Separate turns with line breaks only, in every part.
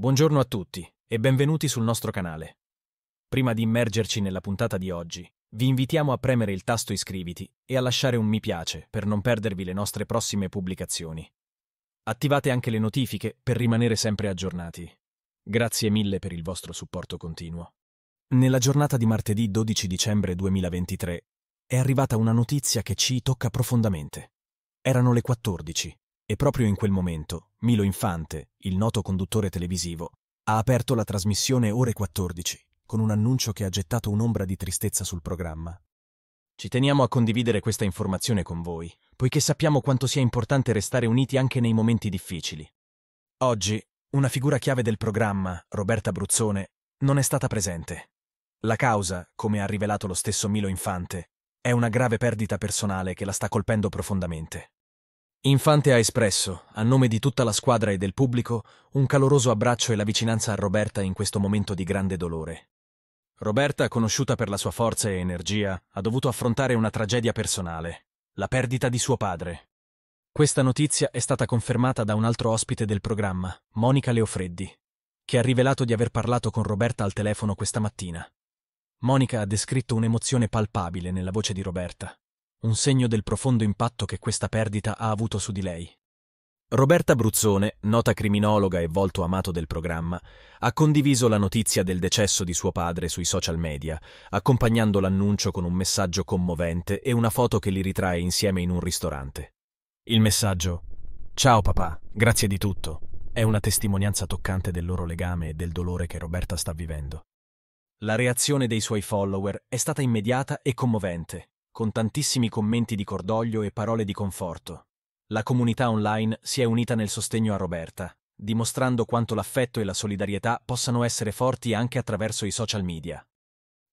Buongiorno a tutti e benvenuti sul nostro canale. Prima di immergerci nella puntata di oggi, vi invitiamo a premere il tasto iscriviti e a lasciare un mi piace per non perdervi le nostre prossime pubblicazioni. Attivate anche le notifiche per rimanere sempre aggiornati. Grazie mille per il vostro supporto continuo. Nella giornata di martedì 12 dicembre 2023 è arrivata una notizia che ci tocca profondamente. Erano le 14 e proprio in quel momento, Milo Infante, il noto conduttore televisivo, ha aperto la trasmissione ore 14, con un annuncio che ha gettato un'ombra di tristezza sul programma. Ci teniamo a condividere questa informazione con voi, poiché sappiamo quanto sia importante restare uniti anche nei momenti difficili. Oggi, una figura chiave del programma, Roberta Bruzzone, non è stata presente. La causa, come ha rivelato lo stesso Milo Infante, è una grave perdita personale che la sta colpendo profondamente. Infante ha espresso, a nome di tutta la squadra e del pubblico, un caloroso abbraccio e la vicinanza a Roberta in questo momento di grande dolore. Roberta, conosciuta per la sua forza e energia, ha dovuto affrontare una tragedia personale, la perdita di suo padre. Questa notizia è stata confermata da un altro ospite del programma, Monica Leofreddi, che ha rivelato di aver parlato con Roberta al telefono questa mattina. Monica ha descritto un'emozione palpabile nella voce di Roberta, un segno del profondo impatto che questa perdita ha avuto su di lei. Roberta Bruzzone, nota criminologa e volto amato del programma, ha condiviso la notizia del decesso di suo padre sui social media, accompagnando l'annuncio con un messaggio commovente e una foto che li ritrae insieme in un ristorante. Il messaggio Ciao papà, grazie di tutto. È una testimonianza toccante del loro legame e del dolore che Roberta sta vivendo. La reazione dei suoi follower è stata immediata e commovente, con tantissimi commenti di cordoglio e parole di conforto. La comunità online si è unita nel sostegno a Roberta, dimostrando quanto l'affetto e la solidarietà possano essere forti anche attraverso i social media.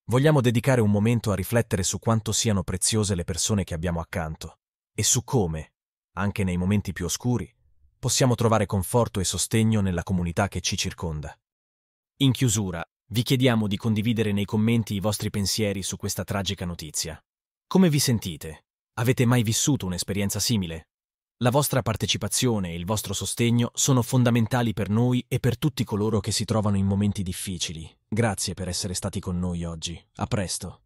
Vogliamo dedicare un momento a riflettere su quanto siano preziose le persone che abbiamo accanto e su come, anche nei momenti più oscuri, possiamo trovare conforto e sostegno nella comunità che ci circonda. In chiusura, vi chiediamo di condividere nei commenti i vostri pensieri su questa tragica notizia. Come vi sentite? Avete mai vissuto un'esperienza simile? La vostra partecipazione e il vostro sostegno sono fondamentali per noi e per tutti coloro che si trovano in momenti difficili. Grazie per essere stati con noi oggi. A presto.